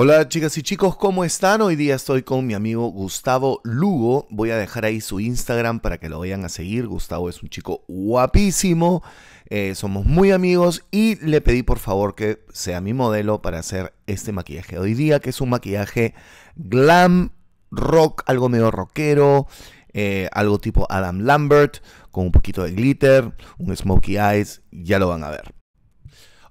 Hola chicas y chicos, ¿cómo están? Hoy día estoy con mi amigo Gustavo Lugo. Voy a dejar ahí su Instagram para que lo vayan a seguir. Gustavo es un chico guapísimo, eh, somos muy amigos y le pedí por favor que sea mi modelo para hacer este maquillaje hoy día, que es un maquillaje glam, rock, algo medio rockero, eh, algo tipo Adam Lambert, con un poquito de glitter, un smokey eyes, ya lo van a ver.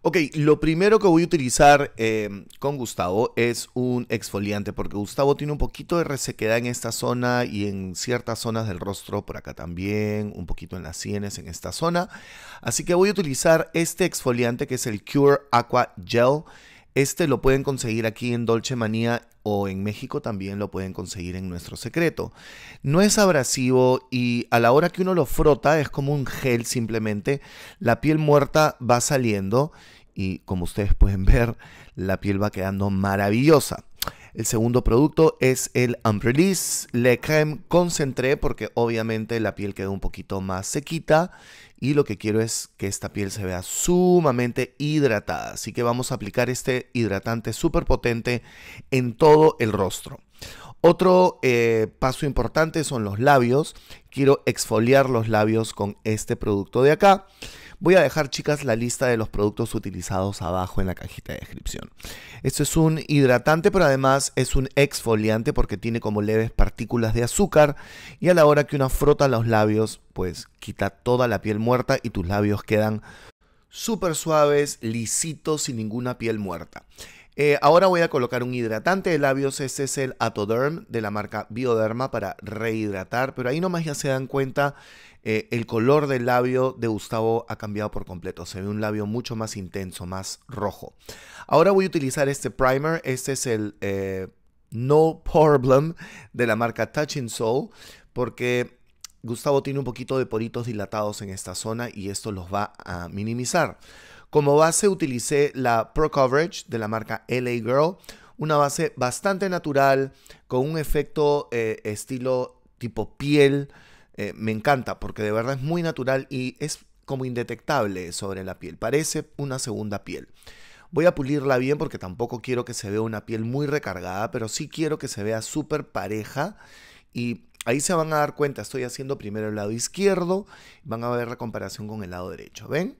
Ok, lo primero que voy a utilizar em, con Gustavo es un exfoliante, porque Gustavo tiene un poquito de resequedad en esta zona y en ciertas zonas del rostro, por acá también, un poquito en las sienes, en esta zona. Así que voy a utilizar este exfoliante que es el Cure Aqua Gel. Este lo pueden conseguir aquí en Dolce Manía o en México también lo pueden conseguir en Nuestro Secreto. No es abrasivo y a la hora que uno lo frota es como un gel simplemente. La piel muerta va saliendo y como ustedes pueden ver, la piel va quedando maravillosa. El segundo producto es el Unrelease Le Creme Concentré porque obviamente la piel queda un poquito más sequita y lo que quiero es que esta piel se vea sumamente hidratada. Así que vamos a aplicar este hidratante súper potente en todo el rostro. Otro eh, paso importante son los labios. Quiero exfoliar los labios con este producto de acá. Voy a dejar, chicas, la lista de los productos utilizados abajo en la cajita de descripción. Esto es un hidratante, pero además es un exfoliante porque tiene como leves partículas de azúcar y a la hora que uno frota los labios, pues quita toda la piel muerta y tus labios quedan súper suaves, lisitos, sin ninguna piel muerta. Eh, ahora voy a colocar un hidratante de labios, este es el Atoderm de la marca Bioderma para rehidratar, pero ahí nomás ya se dan cuenta eh, el color del labio de Gustavo ha cambiado por completo. Se ve un labio mucho más intenso, más rojo. Ahora voy a utilizar este primer. Este es el eh, No Problem de la marca Touch Soul. Porque Gustavo tiene un poquito de poritos dilatados en esta zona y esto los va a minimizar. Como base utilicé la Pro Coverage de la marca LA Girl. Una base bastante natural, con un efecto eh, estilo tipo piel, eh, me encanta porque de verdad es muy natural y es como indetectable sobre la piel. Parece una segunda piel. Voy a pulirla bien porque tampoco quiero que se vea una piel muy recargada, pero sí quiero que se vea súper pareja y ahí se van a dar cuenta, estoy haciendo primero el lado izquierdo, van a ver la comparación con el lado derecho, ¿ven?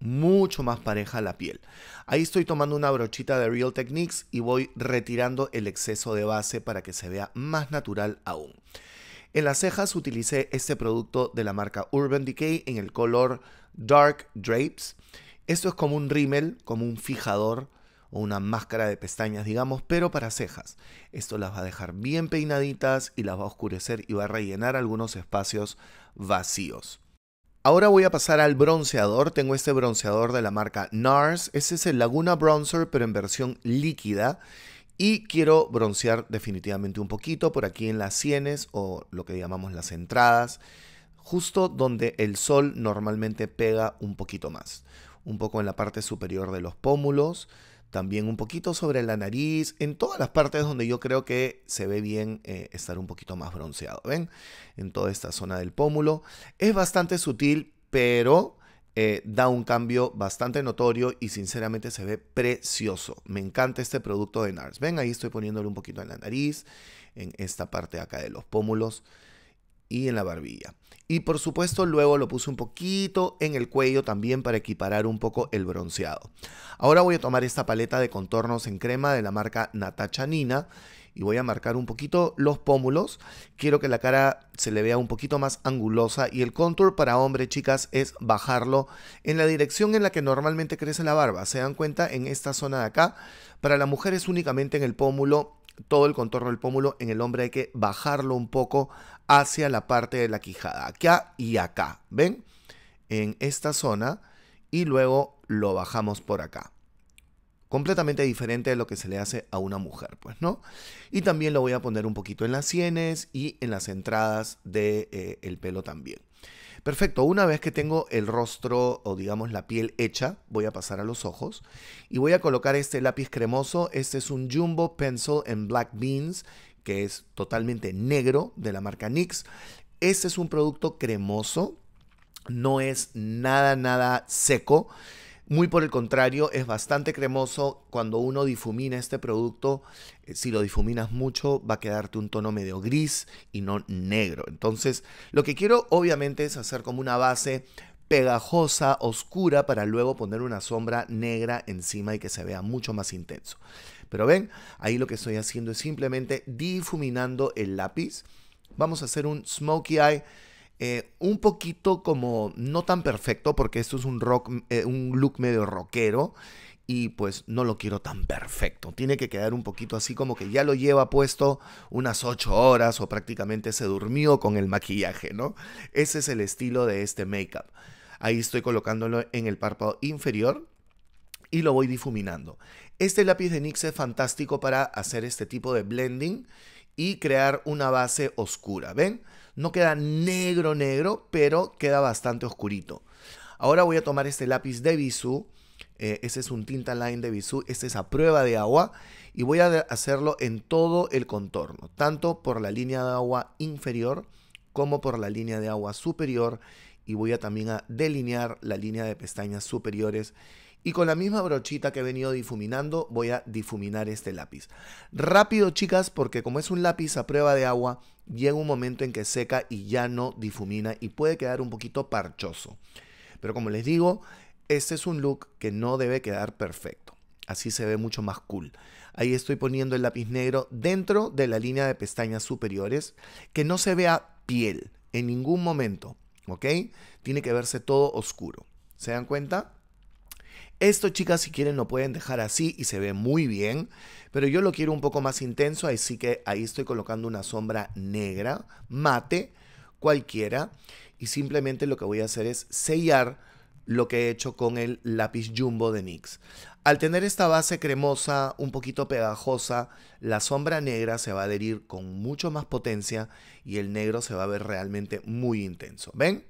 Mucho más pareja la piel. Ahí estoy tomando una brochita de Real Techniques y voy retirando el exceso de base para que se vea más natural aún. En las cejas utilicé este producto de la marca Urban Decay en el color Dark Drapes. Esto es como un rímel, como un fijador o una máscara de pestañas, digamos, pero para cejas. Esto las va a dejar bien peinaditas y las va a oscurecer y va a rellenar algunos espacios vacíos. Ahora voy a pasar al bronceador. Tengo este bronceador de la marca NARS. Este es el Laguna Bronzer, pero en versión líquida. Y quiero broncear definitivamente un poquito por aquí en las sienes o lo que llamamos las entradas, justo donde el sol normalmente pega un poquito más. Un poco en la parte superior de los pómulos, también un poquito sobre la nariz, en todas las partes donde yo creo que se ve bien eh, estar un poquito más bronceado, ¿ven? En toda esta zona del pómulo. Es bastante sutil, pero eh, da un cambio bastante notorio y sinceramente se ve precioso. Me encanta este producto de NARS. Ven, ahí estoy poniéndole un poquito en la nariz, en esta parte acá de los pómulos y en la barbilla. Y por supuesto luego lo puse un poquito en el cuello también para equiparar un poco el bronceado. Ahora voy a tomar esta paleta de contornos en crema de la marca Natacha Nina y voy a marcar un poquito los pómulos. Quiero que la cara se le vea un poquito más angulosa y el contour para hombre, chicas, es bajarlo en la dirección en la que normalmente crece la barba. Se dan cuenta en esta zona de acá. Para la mujer es únicamente en el pómulo todo el contorno del pómulo, en el hombre hay que bajarlo un poco hacia la parte de la quijada, acá y acá, ¿ven? En esta zona y luego lo bajamos por acá completamente diferente de lo que se le hace a una mujer, pues, ¿no? Y también lo voy a poner un poquito en las sienes y en las entradas del de, eh, el pelo también. Perfecto, una vez que tengo el rostro o digamos la piel hecha, voy a pasar a los ojos y voy a colocar este lápiz cremoso. Este es un Jumbo Pencil en Black Beans, que es totalmente negro de la marca NYX. Este es un producto cremoso, no es nada, nada seco. Muy por el contrario, es bastante cremoso. Cuando uno difumina este producto, eh, si lo difuminas mucho, va a quedarte un tono medio gris y no negro. Entonces, lo que quiero obviamente es hacer como una base pegajosa, oscura, para luego poner una sombra negra encima y que se vea mucho más intenso. Pero ven, ahí lo que estoy haciendo es simplemente difuminando el lápiz. Vamos a hacer un smokey eye eh, un poquito como no tan perfecto, porque esto es un, rock, eh, un look medio rockero y pues no lo quiero tan perfecto. Tiene que quedar un poquito así como que ya lo lleva puesto unas 8 horas o prácticamente se durmió con el maquillaje, ¿no? Ese es el estilo de este make-up. Ahí estoy colocándolo en el párpado inferior y lo voy difuminando. Este lápiz de NYX es fantástico para hacer este tipo de blending y crear una base oscura, ¿ven? No queda negro, negro, pero queda bastante oscurito. Ahora voy a tomar este lápiz de Bisú. Eh, ese es un tinta line de Bisú. Este es a prueba de agua. Y voy a hacerlo en todo el contorno. Tanto por la línea de agua inferior como por la línea de agua superior. Y voy a también a delinear la línea de pestañas superiores y con la misma brochita que he venido difuminando, voy a difuminar este lápiz. Rápido, chicas, porque como es un lápiz a prueba de agua, llega un momento en que seca y ya no difumina y puede quedar un poquito parchoso. Pero como les digo, este es un look que no debe quedar perfecto. Así se ve mucho más cool. Ahí estoy poniendo el lápiz negro dentro de la línea de pestañas superiores, que no se vea piel en ningún momento, ¿ok? Tiene que verse todo oscuro. ¿Se dan cuenta? Esto, chicas, si quieren lo pueden dejar así y se ve muy bien, pero yo lo quiero un poco más intenso, así que ahí estoy colocando una sombra negra, mate, cualquiera, y simplemente lo que voy a hacer es sellar lo que he hecho con el lápiz jumbo de NYX. Al tener esta base cremosa, un poquito pegajosa, la sombra negra se va a adherir con mucho más potencia y el negro se va a ver realmente muy intenso. ¿Ven?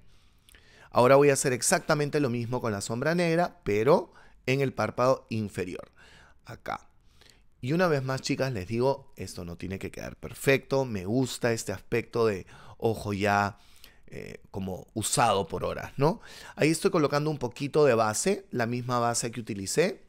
Ahora voy a hacer exactamente lo mismo con la sombra negra, pero en el párpado inferior. Acá. Y una vez más, chicas, les digo, esto no tiene que quedar perfecto. Me gusta este aspecto de ojo ya eh, como usado por horas, ¿no? Ahí estoy colocando un poquito de base, la misma base que utilicé.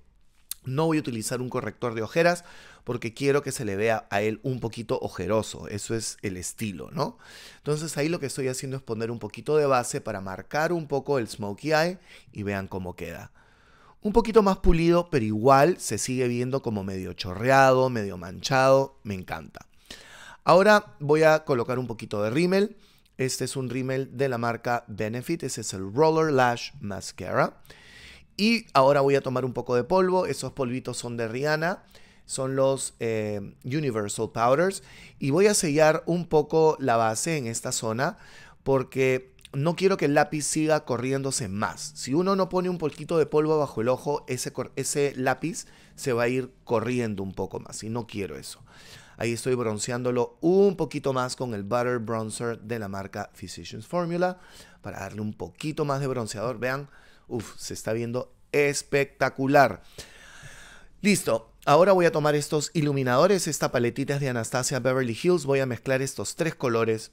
No voy a utilizar un corrector de ojeras porque quiero que se le vea a él un poquito ojeroso. Eso es el estilo, ¿no? Entonces ahí lo que estoy haciendo es poner un poquito de base para marcar un poco el smokey eye y vean cómo queda. Un poquito más pulido, pero igual se sigue viendo como medio chorreado, medio manchado. Me encanta. Ahora voy a colocar un poquito de rímel. Este es un rímel de la marca Benefit. Ese es el Roller Lash Mascara. Y ahora voy a tomar un poco de polvo. Esos polvitos son de Rihanna. Son los eh, Universal Powders. Y voy a sellar un poco la base en esta zona. Porque no quiero que el lápiz siga corriéndose más. Si uno no pone un poquito de polvo bajo el ojo, ese, ese lápiz se va a ir corriendo un poco más. Y no quiero eso. Ahí estoy bronceándolo un poquito más con el Butter Bronzer de la marca Physicians Formula. Para darle un poquito más de bronceador. Vean. Uf, se está viendo espectacular. Listo. Ahora voy a tomar estos iluminadores, esta paletita es de Anastasia Beverly Hills. Voy a mezclar estos tres colores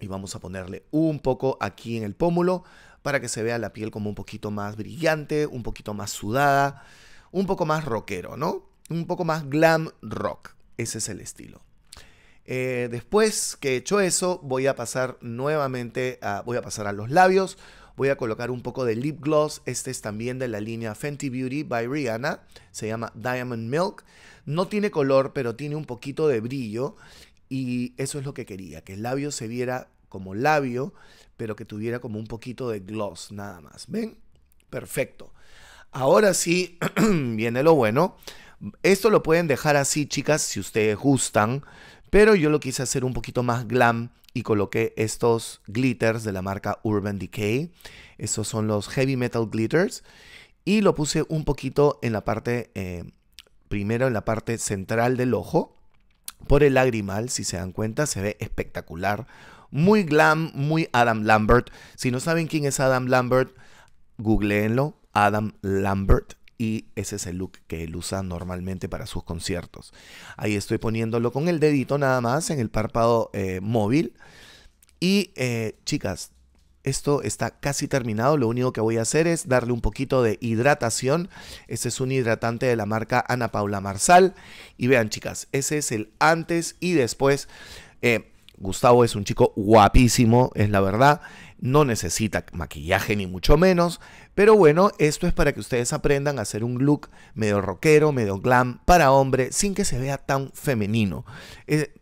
y vamos a ponerle un poco aquí en el pómulo para que se vea la piel como un poquito más brillante, un poquito más sudada, un poco más rockero, ¿no? Un poco más glam rock. Ese es el estilo. Eh, después que he hecho eso, voy a pasar nuevamente voy a pasar a los labios. Voy a colocar un poco de lip gloss. Este es también de la línea Fenty Beauty by Rihanna. Se llama Diamond Milk. No tiene color, pero tiene un poquito de brillo. Y eso es lo que quería, que el labio se viera como labio, pero que tuviera como un poquito de gloss nada más. ¿Ven? Perfecto. Ahora sí, viene lo bueno. Esto lo pueden dejar así, chicas, si ustedes gustan. Pero yo lo quise hacer un poquito más glam y coloqué estos glitters de la marca Urban Decay. Esos son los Heavy Metal Glitters. Y lo puse un poquito en la parte, eh, primero en la parte central del ojo, por el lagrimal, si se dan cuenta, se ve espectacular. Muy glam, muy Adam Lambert. Si no saben quién es Adam Lambert, googleenlo. Adam Lambert y ese es el look que él usa normalmente para sus conciertos. Ahí estoy poniéndolo con el dedito nada más en el párpado eh, móvil. Y eh, chicas, esto está casi terminado. Lo único que voy a hacer es darle un poquito de hidratación. ese es un hidratante de la marca Ana Paula Marsal. Y vean, chicas, ese es el antes y después. Eh, Gustavo es un chico guapísimo, es la verdad no necesita maquillaje ni mucho menos, pero bueno, esto es para que ustedes aprendan a hacer un look medio rockero, medio glam para hombre, sin que se vea tan femenino. Eh,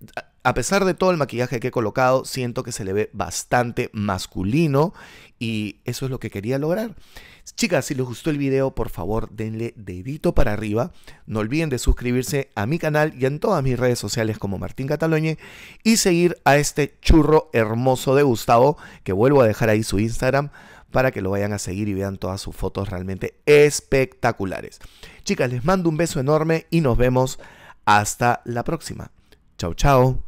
a pesar de todo el maquillaje que he colocado, siento que se le ve bastante masculino y eso es lo que quería lograr. Chicas, si les gustó el video, por favor denle dedito para arriba. No olviden de suscribirse a mi canal y en todas mis redes sociales como Martín Cataloñe y seguir a este churro hermoso de Gustavo, que vuelvo a dejar ahí su Instagram para que lo vayan a seguir y vean todas sus fotos realmente espectaculares. Chicas, les mando un beso enorme y nos vemos hasta la próxima. Chao, chao.